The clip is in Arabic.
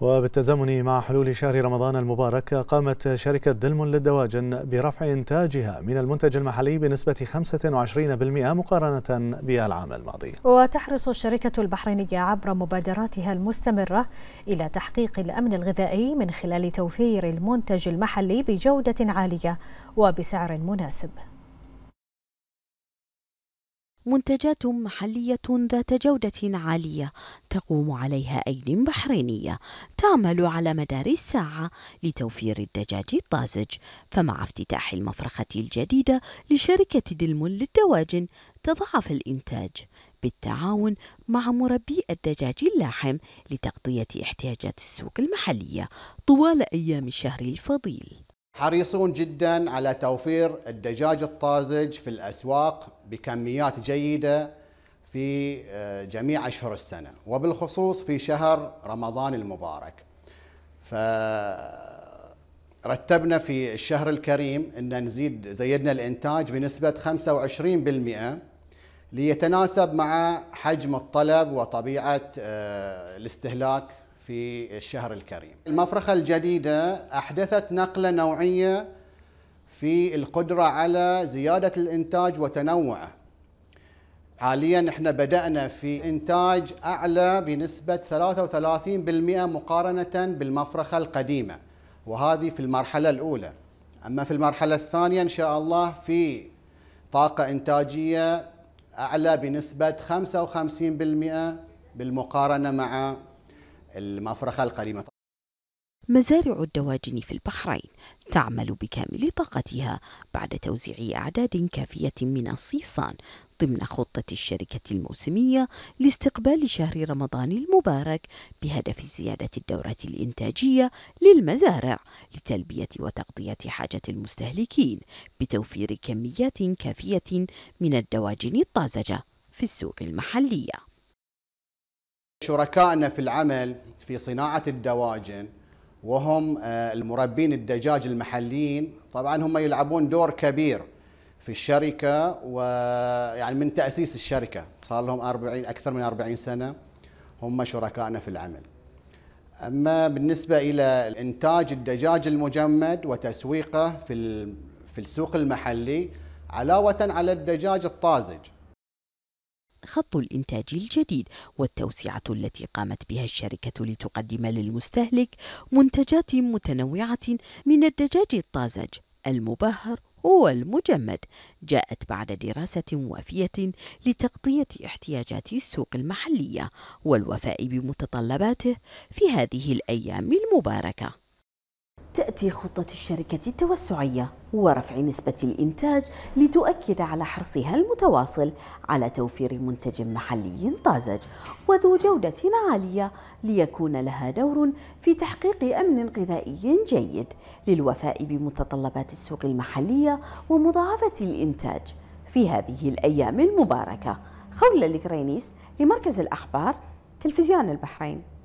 وبالتزامن مع حلول شهر رمضان المبارك قامت شركة دلم للدواجن برفع إنتاجها من المنتج المحلي بنسبة 25% مقارنة بالعام الماضي وتحرص الشركة البحرينية عبر مبادراتها المستمرة إلى تحقيق الأمن الغذائي من خلال توفير المنتج المحلي بجودة عالية وبسعر مناسب منتجات محلية ذات جودة عالية تقوم عليها أيدي بحرينية تعمل على مدار الساعة لتوفير الدجاج الطازج فمع افتتاح المفرخة الجديدة لشركة دلم للدواجن تضاعف الإنتاج بالتعاون مع مربي الدجاج اللاحم لتغطية احتياجات السوق المحلية طوال أيام الشهر الفضيل حريصون جدا على توفير الدجاج الطازج في الاسواق بكميات جيده في آه، جميع اشهر السنه وبالخصوص في شهر رمضان المبارك. فرتبنا في الشهر الكريم ان نزيد زيدنا الانتاج بنسبه 25% ليتناسب مع حجم الطلب وطبيعه آه، الاستهلاك في الشهر الكريم. المفرخة الجديدة أحدثت نقلة نوعية في القدرة على زيادة الإنتاج وتنوعه. حاليا احنا بدأنا في إنتاج أعلى بنسبة 33% مقارنة بالمفرخة القديمة وهذه في المرحلة الأولى. أما في المرحلة الثانية إن شاء الله في طاقة إنتاجية أعلى بنسبة 55% بالمقارنة مع المفرخة القريمة مزارع الدواجن في البحرين تعمل بكامل طاقتها بعد توزيع أعداد كافية من الصيصان ضمن خطة الشركة الموسمية لاستقبال شهر رمضان المبارك بهدف زيادة الدورة الإنتاجية للمزارع لتلبية وتغطية حاجة المستهلكين بتوفير كميات كافية من الدواجن الطازجة في السوق المحليه شركائنا في العمل في صناعة الدواجن وهم آه، المربين الدجاج المحليين طبعا هم يلعبون دور كبير في الشركة ويعني من تأسيس الشركة صار لهم 40 أكثر من 40 سنة هم شركائنا في العمل أما بالنسبة إلى إنتاج الدجاج المجمد وتسويقه في في السوق المحلي علاوة على الدجاج الطازج خط الإنتاج الجديد والتوسعة التي قامت بها الشركة لتقدم للمستهلك منتجات متنوعة من الدجاج الطازج المبهر والمجمد جاءت بعد دراسة وافية لتغطية احتياجات السوق المحلية والوفاء بمتطلباته في هذه الأيام المباركة تأتي خطة الشركة التوسعية ورفع نسبة الإنتاج لتؤكد على حرصها المتواصل على توفير منتج محلي طازج وذو جودة عالية ليكون لها دور في تحقيق أمن غذائي جيد للوفاء بمتطلبات السوق المحلية ومضاعفة الإنتاج في هذه الأيام المباركة خولة الكرينيس لمركز الأخبار تلفزيون البحرين